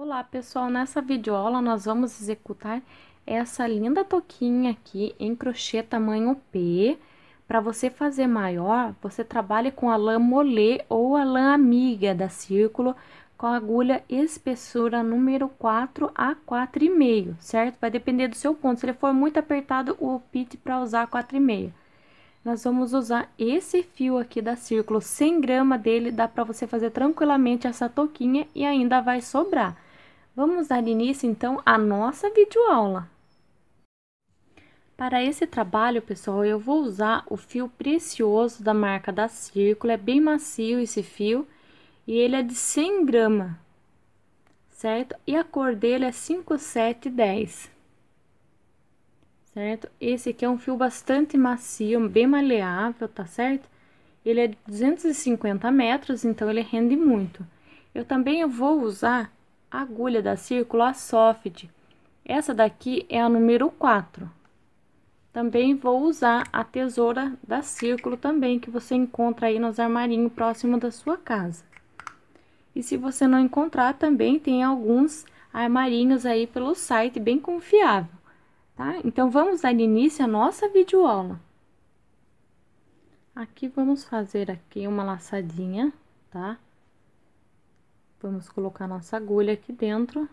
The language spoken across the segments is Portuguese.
Olá pessoal, nessa videoaula nós vamos executar essa linda toquinha aqui em crochê tamanho P. Para você fazer maior, você trabalha com a lã molê ou a lã amiga da círculo com a agulha espessura número 4 a 4,5, certo? Vai depender do seu ponto, se ele for muito apertado, o pit para usar 4,5. Nós vamos usar esse fio aqui da círculo, 100 gramas dele, dá para você fazer tranquilamente essa toquinha e ainda vai sobrar. Vamos dar início então à nossa videoaula. Para esse trabalho, pessoal, eu vou usar o fio precioso da marca da Círculo. É bem macio esse fio e ele é de 100 gramas, certo? E a cor dele é 5710, certo? Esse aqui é um fio bastante macio, bem maleável, tá certo? Ele é de 250 metros, então ele rende muito. Eu também vou usar agulha da círculo, a soft. Essa daqui é a número 4. Também vou usar a tesoura da círculo também, que você encontra aí nos armarinhos próximo da sua casa. E se você não encontrar, também tem alguns armarinhos aí pelo site, bem confiável, tá? Então, vamos dar início à nossa videoaula. Aqui, vamos fazer aqui uma laçadinha, Tá? Vamos colocar nossa agulha aqui dentro.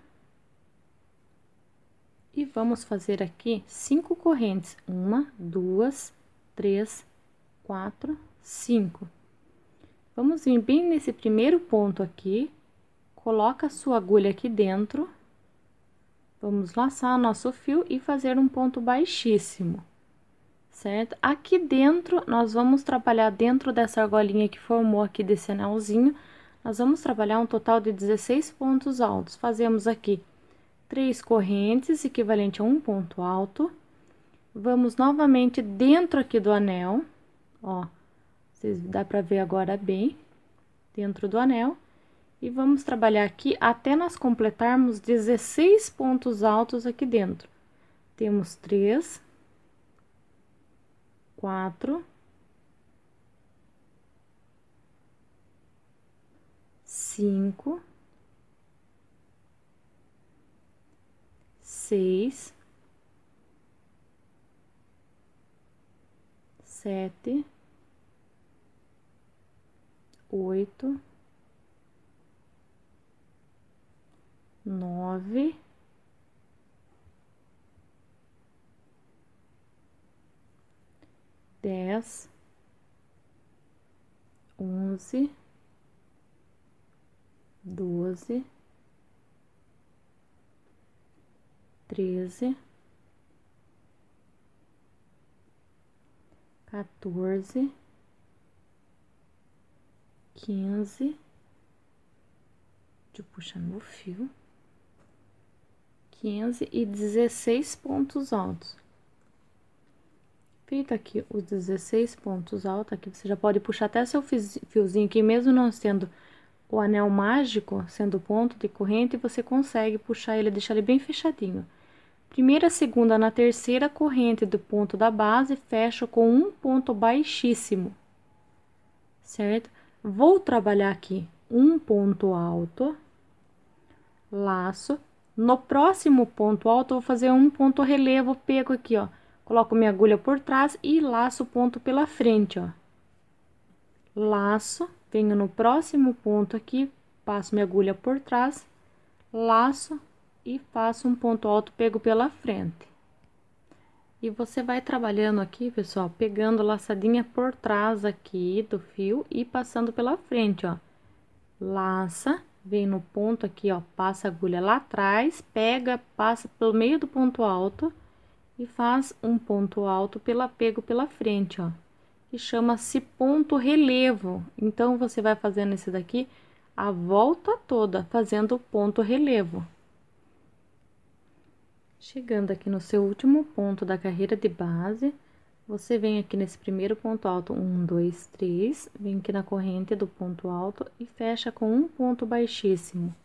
E vamos fazer aqui cinco correntes. Uma, duas, três, quatro, cinco. Vamos vir bem nesse primeiro ponto aqui. Coloca a sua agulha aqui dentro. Vamos laçar nosso fio e fazer um ponto baixíssimo certo? Aqui dentro, nós vamos trabalhar dentro dessa argolinha que formou aqui desse anelzinho, nós vamos trabalhar um total de 16 pontos altos. Fazemos aqui três correntes, equivalente a um ponto alto. Vamos novamente dentro aqui do anel, ó, vocês dá para ver agora bem, dentro do anel. E vamos trabalhar aqui até nós completarmos 16 pontos altos aqui dentro. Temos três, quatro, cinco, seis, sete, oito, nove, dez, onze doze, treze, quatorze, quinze, de puxar meu fio, quinze e dezesseis pontos altos. Feito aqui os dezesseis pontos altos, aqui você já pode puxar até seu fiozinho aqui, mesmo não sendo o anel mágico sendo o ponto de corrente, você consegue puxar ele, deixar ele bem fechadinho. Primeira, segunda, na terceira corrente do ponto da base, fecho com um ponto baixíssimo, certo? Vou trabalhar aqui um ponto alto, laço. No próximo ponto alto, vou fazer um ponto relevo, pego aqui, ó. Coloco minha agulha por trás e laço o ponto pela frente, ó. Laço venho no próximo ponto aqui, passo minha agulha por trás, laço e faço um ponto alto pego pela frente. E você vai trabalhando aqui, pessoal, pegando laçadinha por trás aqui do fio e passando pela frente, ó. Laça, vem no ponto aqui, ó, passa a agulha lá atrás, pega, passa pelo meio do ponto alto e faz um ponto alto pela pego pela frente, ó e chama-se ponto relevo. Então, você vai fazendo esse daqui a volta toda, fazendo ponto relevo. Chegando aqui no seu último ponto da carreira de base, você vem aqui nesse primeiro ponto alto, um, dois, três, vem aqui na corrente do ponto alto e fecha com um ponto baixíssimo.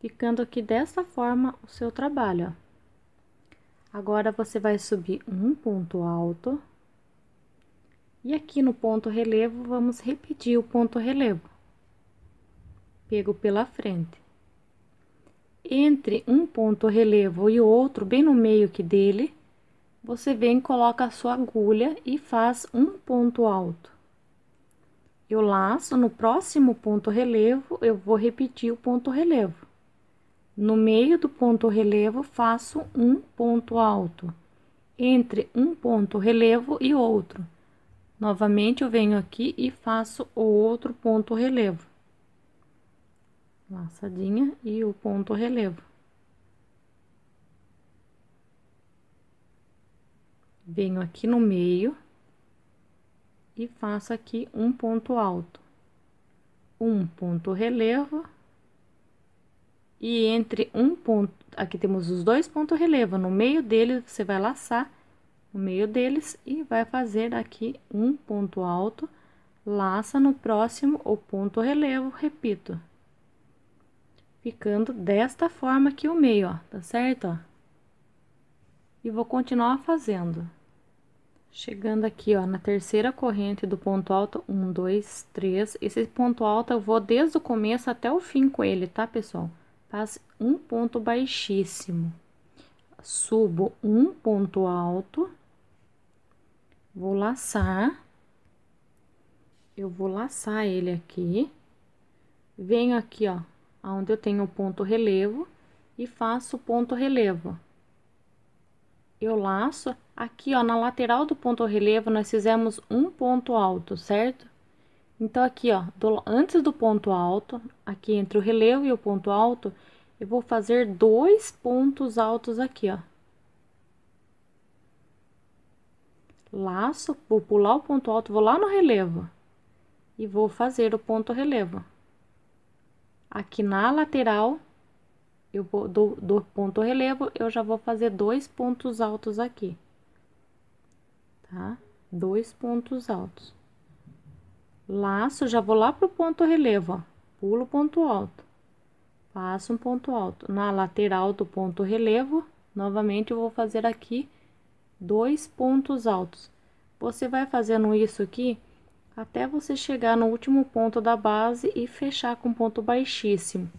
Ficando aqui dessa forma o seu trabalho, ó. Agora, você vai subir um ponto alto, e aqui no ponto relevo, vamos repetir o ponto relevo. Pego pela frente. Entre um ponto relevo e outro, bem no meio que dele, você vem, coloca a sua agulha e faz um ponto alto. Eu laço, no próximo ponto relevo, eu vou repetir o ponto relevo. No meio do ponto relevo, faço um ponto alto. Entre um ponto relevo e outro Novamente, eu venho aqui e faço o outro ponto relevo. Laçadinha e o ponto relevo. Venho aqui no meio e faço aqui um ponto alto. Um ponto relevo. E entre um ponto, aqui temos os dois pontos relevo, no meio dele você vai laçar o meio deles e vai fazer aqui um ponto alto, laça no próximo o ponto relevo, repito. Ficando desta forma aqui o meio, ó, tá certo, ó? E vou continuar fazendo. Chegando aqui, ó, na terceira corrente do ponto alto, um, dois, três. Esse ponto alto eu vou desde o começo até o fim com ele, tá, pessoal? Faz um ponto baixíssimo. Subo um ponto alto, Vou laçar. Eu vou laçar ele aqui. Venho aqui, ó, onde eu tenho o ponto relevo e faço ponto relevo. Eu laço aqui, ó, na lateral do ponto relevo nós fizemos um ponto alto, certo? Então aqui, ó, do, antes do ponto alto, aqui entre o relevo e o ponto alto, eu vou fazer dois pontos altos aqui, ó. laço, vou pular o ponto alto, vou lá no relevo e vou fazer o ponto relevo. Aqui na lateral, eu vou do, do ponto relevo, eu já vou fazer dois pontos altos aqui, tá? Dois pontos altos. Laço, já vou lá pro ponto relevo, ó, pulo ponto alto, faço um ponto alto. Na lateral do ponto relevo, novamente eu vou fazer aqui dois pontos altos. Você vai fazendo isso aqui até você chegar no último ponto da base e fechar com ponto baixíssimo.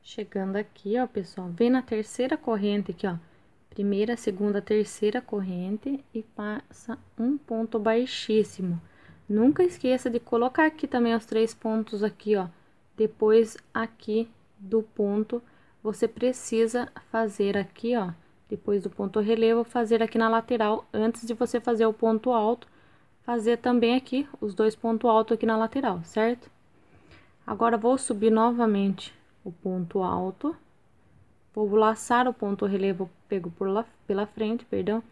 Chegando aqui, ó, pessoal, vem na terceira corrente aqui, ó, primeira, segunda, terceira corrente e passa um ponto baixíssimo. Nunca esqueça de colocar aqui também os três pontos aqui, ó, depois aqui do ponto, você precisa fazer aqui, ó, depois do ponto relevo, fazer aqui na lateral, antes de você fazer o ponto alto, fazer também aqui os dois pontos altos aqui na lateral, certo? Agora, vou subir novamente o ponto alto, vou laçar o ponto relevo pego por lá, pela frente, perdão,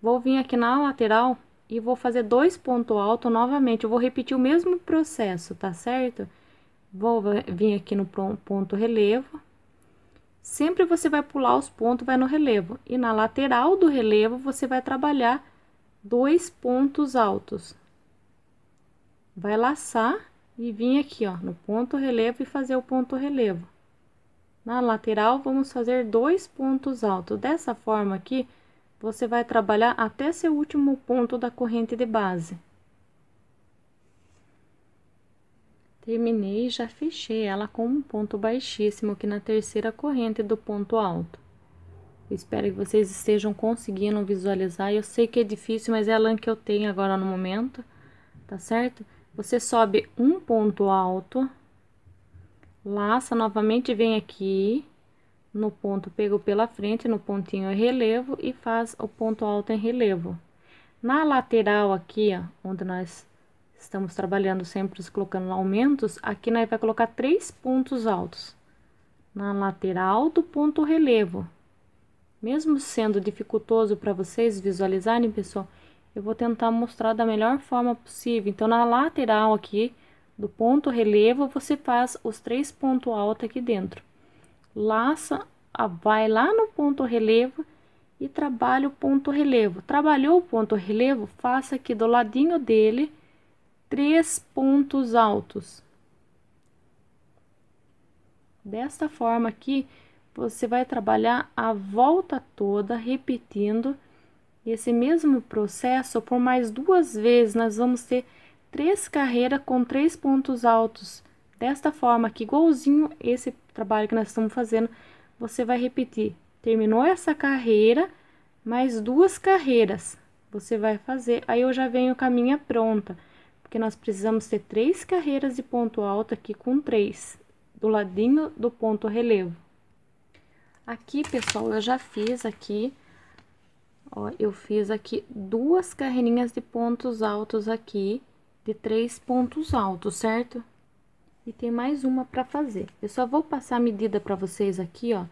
vou vir aqui na lateral e vou fazer dois pontos altos novamente, eu vou repetir o mesmo processo, tá certo? Vou eh, vir aqui no ponto relevo, sempre você vai pular os pontos, vai no relevo. E na lateral do relevo, você vai trabalhar dois pontos altos. Vai laçar e vir aqui, ó, no ponto relevo e fazer o ponto relevo. Na lateral, vamos fazer dois pontos altos. Dessa forma aqui, você vai trabalhar até seu último ponto da corrente de base. Terminei e já fechei ela com um ponto baixíssimo aqui na terceira corrente do ponto alto. espero que vocês estejam conseguindo visualizar. Eu sei que é difícil, mas é a lã que eu tenho agora no momento, tá certo? Você sobe um ponto alto, laça novamente, vem aqui no ponto pego pela frente, no pontinho é relevo e faz o ponto alto em relevo. Na lateral aqui, ó, onde nós Estamos trabalhando sempre colocando aumentos. Aqui nós vai colocar três pontos altos. Na lateral do ponto relevo. Mesmo sendo dificultoso para vocês visualizarem, pessoal, eu vou tentar mostrar da melhor forma possível. Então, na lateral aqui do ponto relevo, você faz os três pontos altos aqui dentro. Laça, vai lá no ponto relevo e trabalha o ponto relevo. Trabalhou o ponto relevo, faça aqui do ladinho dele três pontos altos. Desta forma aqui, você vai trabalhar a volta toda, repetindo esse mesmo processo por mais duas vezes. Nós vamos ter três carreiras com três pontos altos. Desta forma aqui, igualzinho esse trabalho que nós estamos fazendo, você vai repetir. Terminou essa carreira, mais duas carreiras você vai fazer. Aí, eu já venho com a minha pronta porque nós precisamos ter três carreiras de ponto alto aqui com três, do ladinho do ponto relevo. Aqui, pessoal, eu já fiz aqui, ó, eu fiz aqui duas carreirinhas de pontos altos aqui, de três pontos altos, certo? E tem mais uma pra fazer. Eu só vou passar a medida pra vocês aqui, ó,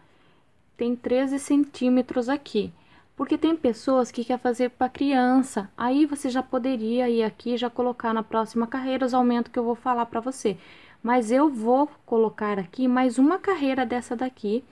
tem 13 centímetros aqui. Aqui. Porque tem pessoas que quer fazer para criança. Aí você já poderia ir aqui já colocar na próxima carreira os aumentos que eu vou falar para você. Mas eu vou colocar aqui mais uma carreira dessa daqui,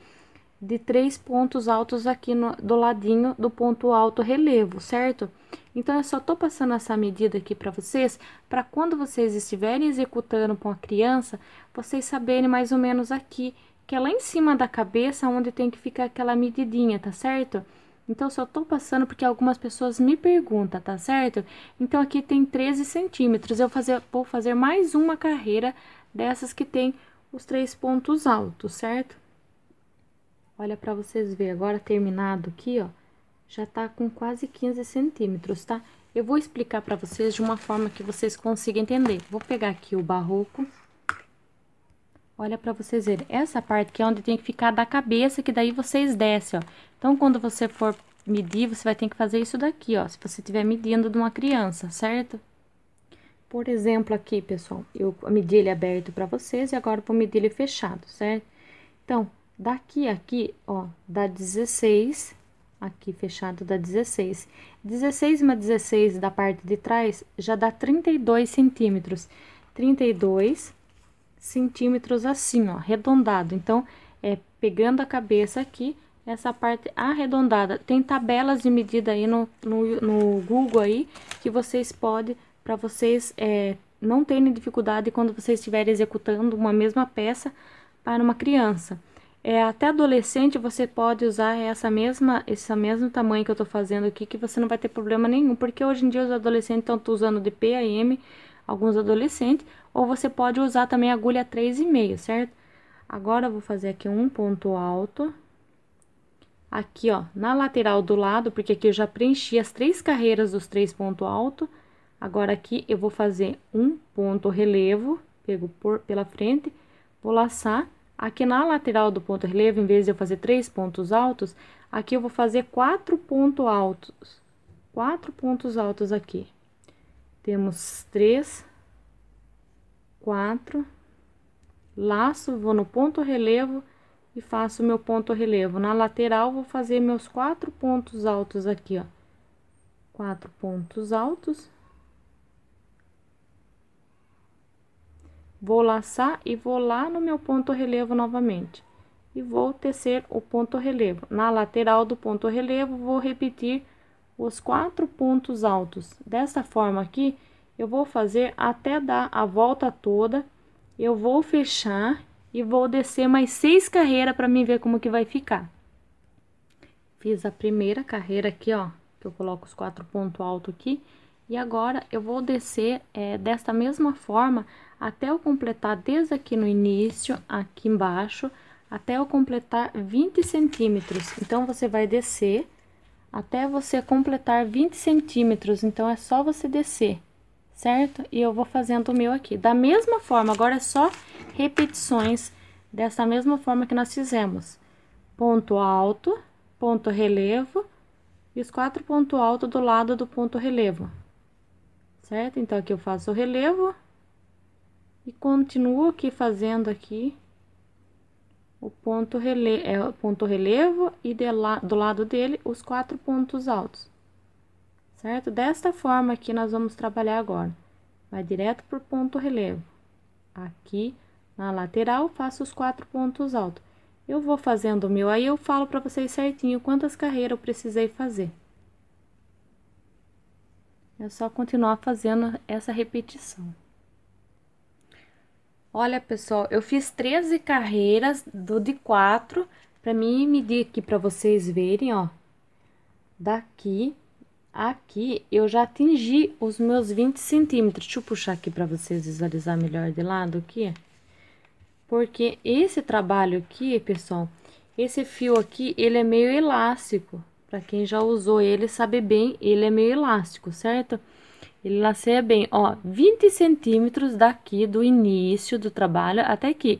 de três pontos altos aqui no, do ladinho do ponto alto relevo, certo? Então, eu só tô passando essa medida aqui para vocês, para quando vocês estiverem executando com a criança, vocês saberem mais ou menos aqui, que é lá em cima da cabeça, onde tem que ficar aquela medidinha, tá certo? Então, só tô passando porque algumas pessoas me perguntam, tá certo? Então, aqui tem 13 centímetros. Eu fazer, vou fazer mais uma carreira dessas que tem os três pontos altos, certo? Olha pra vocês verem, agora terminado aqui, ó, já tá com quase 15 centímetros, tá? Eu vou explicar pra vocês de uma forma que vocês consigam entender. Vou pegar aqui o barroco Olha para vocês verem, essa parte que é onde tem que ficar da cabeça, que daí vocês descem, ó. Então, quando você for medir, você vai ter que fazer isso daqui, ó, se você estiver medindo de uma criança, certo? Por exemplo, aqui, pessoal, eu medi ele aberto para vocês e agora vou medir ele fechado, certo? Então, daqui aqui, ó, dá 16, aqui fechado dá 16. 16 mais 16 da parte de trás já dá 32 centímetros. 32 centímetros assim, ó, arredondado. Então, é pegando a cabeça aqui, essa parte arredondada. Tem tabelas de medida aí no, no, no Google aí, que vocês podem, para vocês é, não terem dificuldade quando vocês estiverem executando uma mesma peça para uma criança. É, até adolescente você pode usar essa mesma, esse mesmo tamanho que eu tô fazendo aqui, que você não vai ter problema nenhum, porque hoje em dia os adolescentes estão usando de P a M, alguns adolescentes, ou você pode usar também agulha 3,5, certo? Agora, eu vou fazer aqui um ponto alto, aqui, ó, na lateral do lado, porque aqui eu já preenchi as três carreiras dos três pontos altos, agora aqui eu vou fazer um ponto relevo, pego por, pela frente, vou laçar, aqui na lateral do ponto relevo, em vez de eu fazer três pontos altos, aqui eu vou fazer quatro pontos altos, quatro pontos altos aqui. Temos três, quatro, laço, vou no ponto relevo e faço meu ponto relevo. Na lateral, vou fazer meus quatro pontos altos aqui, ó. Quatro pontos altos. Vou laçar e vou lá no meu ponto relevo novamente. E vou tecer o ponto relevo. Na lateral do ponto relevo, vou repetir os quatro pontos altos. Dessa forma aqui, eu vou fazer até dar a volta toda, eu vou fechar e vou descer mais seis carreiras para mim ver como que vai ficar. Fiz a primeira carreira aqui, ó, que eu coloco os quatro pontos altos aqui, e agora eu vou descer é, desta mesma forma até eu completar desde aqui no início, aqui embaixo, até eu completar 20 centímetros. Então, você vai descer até você completar 20 centímetros, então é só você descer, certo? E eu vou fazendo o meu aqui. Da mesma forma, agora é só repetições dessa mesma forma que nós fizemos. Ponto alto, ponto relevo e os quatro pontos altos do lado do ponto relevo, certo? Então, aqui eu faço o relevo e continuo aqui fazendo aqui o ponto, rele é, ponto relevo e la do lado dele os quatro pontos altos. Certo? Desta forma aqui nós vamos trabalhar agora. Vai direto para o ponto relevo. Aqui na lateral faço os quatro pontos altos. Eu vou fazendo o meu, aí eu falo para vocês certinho quantas carreiras eu precisei fazer. É só continuar fazendo essa repetição. Olha, pessoal, eu fiz 13 carreiras do de 4 para mim medir aqui para vocês verem, ó. Daqui aqui eu já atingi os meus 20 centímetros. Deixa eu puxar aqui para vocês visualizar melhor de lado aqui. Porque esse trabalho aqui, pessoal, esse fio aqui, ele é meio elástico. Para quem já usou ele, sabe bem, ele é meio elástico, certo? Certo? Ele laceia bem, ó, 20 centímetros daqui do início do trabalho até aqui.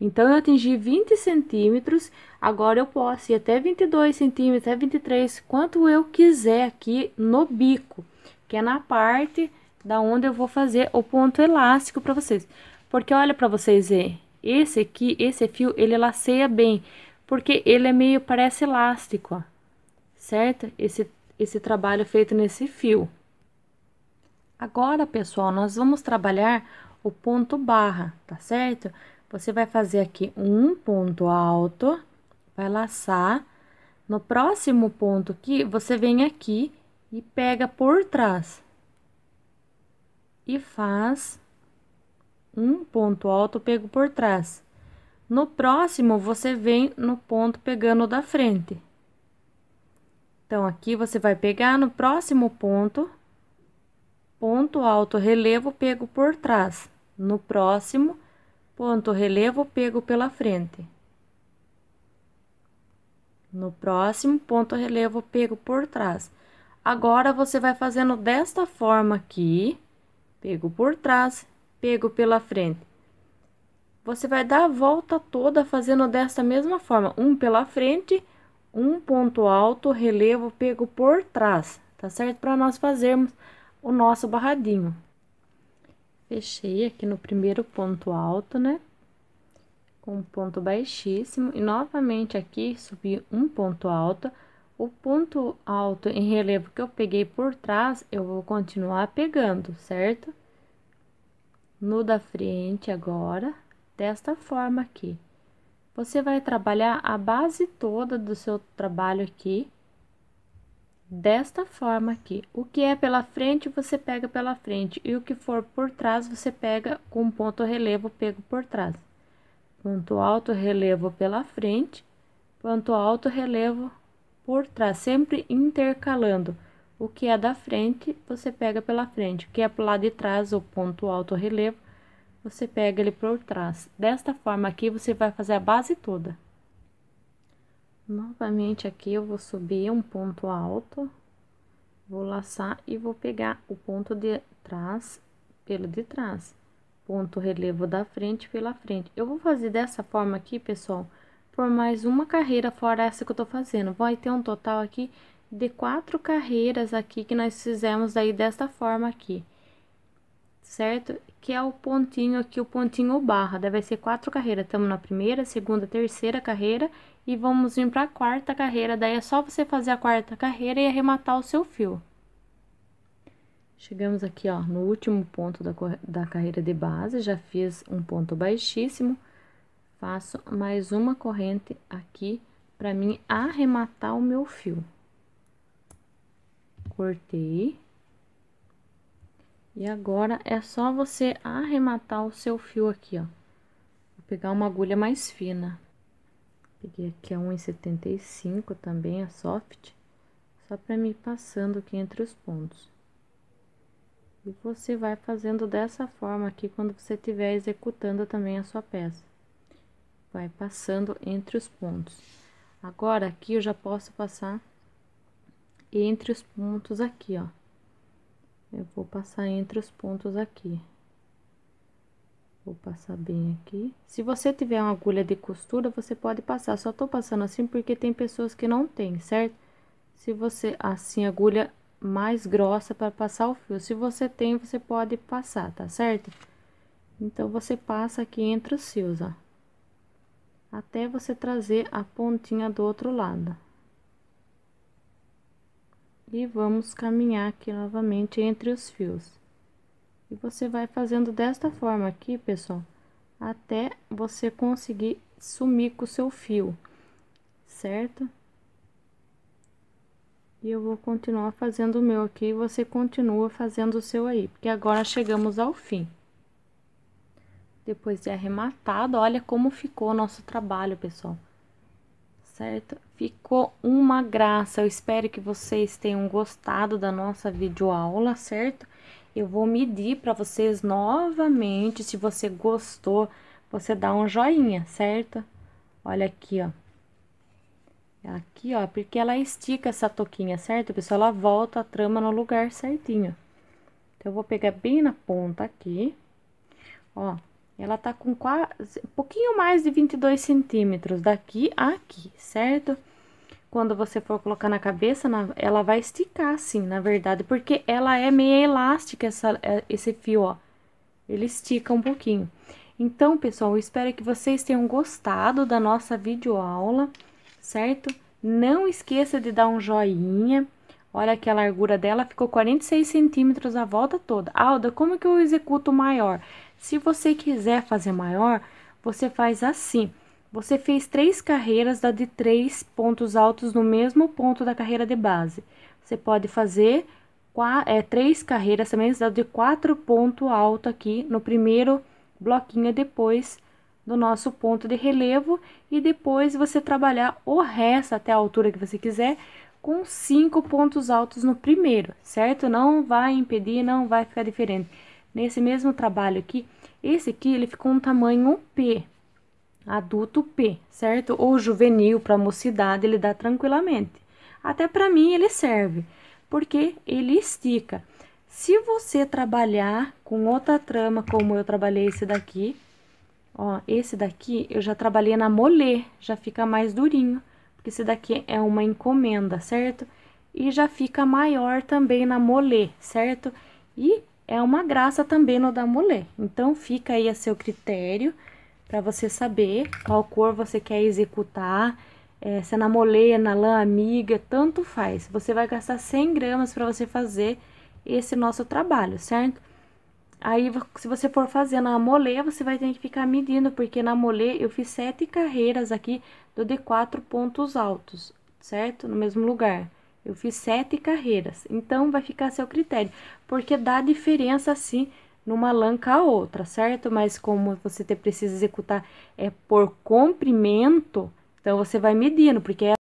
Então, eu atingi 20 centímetros, agora eu posso ir até 22 centímetros, até 23, quanto eu quiser aqui no bico, que é na parte da onde eu vou fazer o ponto elástico para vocês. Porque olha para vocês verem, esse aqui, esse fio, ele laceia bem, porque ele é meio, parece elástico, ó, certo? Esse, esse trabalho feito nesse fio. Agora, pessoal, nós vamos trabalhar o ponto barra, tá certo? Você vai fazer aqui um ponto alto, vai laçar. No próximo ponto aqui, você vem aqui e pega por trás. E faz um ponto alto pego por trás. No próximo, você vem no ponto pegando da frente. Então, aqui você vai pegar no próximo ponto ponto alto relevo pego por trás, no próximo, ponto relevo pego pela frente. No próximo, ponto relevo pego por trás. Agora, você vai fazendo desta forma aqui, pego por trás, pego pela frente. Você vai dar a volta toda fazendo desta mesma forma, um pela frente, um ponto alto, relevo pego por trás, tá certo? Para nós fazermos o nosso barradinho. Fechei aqui no primeiro ponto alto, né? Com um ponto baixíssimo e novamente aqui subi um ponto alto. O ponto alto em relevo que eu peguei por trás, eu vou continuar pegando, certo? No da frente agora, desta forma aqui. Você vai trabalhar a base toda do seu trabalho aqui desta forma aqui. O que é pela frente, você pega pela frente, e o que for por trás, você pega com ponto relevo pego por trás. Ponto alto, relevo pela frente, ponto alto, relevo por trás, sempre intercalando. O que é da frente, você pega pela frente. O que é pro lado de trás, o ponto alto, relevo, você pega ele por trás. Desta forma aqui, você vai fazer a base toda. Novamente aqui eu vou subir um ponto alto, vou laçar e vou pegar o ponto de trás pelo de trás. Ponto relevo da frente pela frente. Eu vou fazer dessa forma aqui, pessoal, por mais uma carreira fora essa que eu tô fazendo. Vai ter um total aqui de quatro carreiras aqui que nós fizemos aí desta forma aqui, certo? Que é o pontinho aqui, o pontinho barra, daí vai ser quatro carreiras. Estamos na primeira, segunda, terceira carreira e vamos vir para a quarta carreira, daí é só você fazer a quarta carreira e arrematar o seu fio. Chegamos aqui, ó, no último ponto da, da carreira de base, já fiz um ponto baixíssimo, faço mais uma corrente aqui para mim arrematar o meu fio. Cortei. E agora, é só você arrematar o seu fio aqui, ó. Vou pegar uma agulha mais fina. Peguei aqui a 1,75 também, a soft, só para mim passando aqui entre os pontos. E você vai fazendo dessa forma aqui quando você estiver executando também a sua peça. Vai passando entre os pontos. Agora, aqui eu já posso passar entre os pontos aqui, ó. Eu vou passar entre os pontos aqui. Vou passar bem aqui. Se você tiver uma agulha de costura, você pode passar. Só tô passando assim porque tem pessoas que não tem, certo? Se você... Assim, agulha mais grossa para passar o fio. Se você tem, você pode passar, tá certo? Então, você passa aqui entre os fios, ó. Até você trazer a pontinha do outro lado. E vamos caminhar aqui novamente entre os fios. E você vai fazendo desta forma aqui, pessoal, até você conseguir sumir com o seu fio, certo? E eu vou continuar fazendo o meu aqui, e você continua fazendo o seu aí, porque agora chegamos ao fim. Depois de arrematado, olha como ficou o nosso trabalho, pessoal. Certo? Ficou uma graça. Eu espero que vocês tenham gostado da nossa videoaula, certo? Eu vou medir para vocês novamente, se você gostou, você dá um joinha, certo? Olha aqui, ó. É aqui, ó, porque ela estica essa toquinha, certo, pessoal? Ela volta a trama no lugar certinho. Então, eu vou pegar bem na ponta aqui, ó. Ela tá com quase, um pouquinho mais de 22 centímetros daqui a aqui, certo? Certo? quando você for colocar na cabeça, ela vai esticar assim, na verdade, porque ela é meio elástica essa, é, esse fio, ó. Ele estica um pouquinho. Então, pessoal, espero que vocês tenham gostado da nossa videoaula, certo? Não esqueça de dar um joinha. Olha que a largura dela ficou 46 centímetros a volta toda. Alda, como que eu executo maior? Se você quiser fazer maior, você faz assim. Você fez três carreiras da de três pontos altos no mesmo ponto da carreira de base. Você pode fazer é, três carreiras também da de quatro ponto alto aqui no primeiro bloquinho depois do nosso ponto de relevo e depois você trabalhar o resto até a altura que você quiser com cinco pontos altos no primeiro, certo? Não vai impedir, não vai ficar diferente. Nesse mesmo trabalho aqui, esse aqui ele ficou um tamanho P, adulto P, certo? Ou juvenil para mocidade, ele dá tranquilamente. Até para mim ele serve, porque ele estica. Se você trabalhar com outra trama, como eu trabalhei esse daqui, ó, esse daqui eu já trabalhei na molê, já fica mais durinho, porque esse daqui é uma encomenda, certo? E já fica maior também na molê, certo? E é uma graça também no da molê. Então, fica aí a seu critério para você saber qual cor você quer executar, é, se é na moleia, na lã amiga, tanto faz. Você vai gastar 100 gramas para você fazer esse nosso trabalho, certo? Aí, se você for fazer na moleia, você vai ter que ficar medindo, porque na moleia eu fiz sete carreiras aqui do de quatro pontos altos, certo? No mesmo lugar. Eu fiz sete carreiras, então vai ficar a seu critério, porque dá diferença assim numa lanca a outra, certo? Mas como você precisa executar é por comprimento, então você vai medindo, porque é